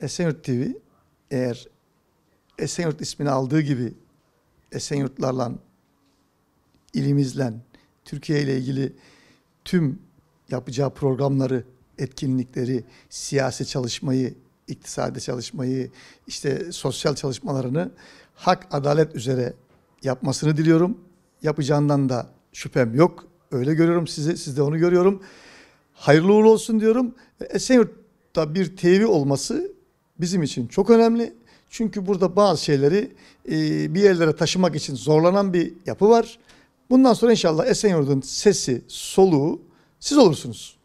Esenyurt TV eğer Esenyurt ismini aldığı gibi Esenyurtlarla, ilimizle, Türkiye ile ilgili tüm yapacağı programları, etkinlikleri, siyasi çalışmayı, iktisadi çalışmayı, işte sosyal çalışmalarını hak adalet üzere yapmasını diliyorum. Yapacağından da şüphem yok. Öyle görüyorum sizi, siz de onu görüyorum. Hayırlı uğurlu olsun diyorum. Esenyurt'ta bir TV olması bizim için çok önemli. Çünkü burada bazı şeyleri e, bir yerlere taşımak için zorlanan bir yapı var. Bundan sonra inşallah Esenyurt'un sesi, soluğu siz olursunuz.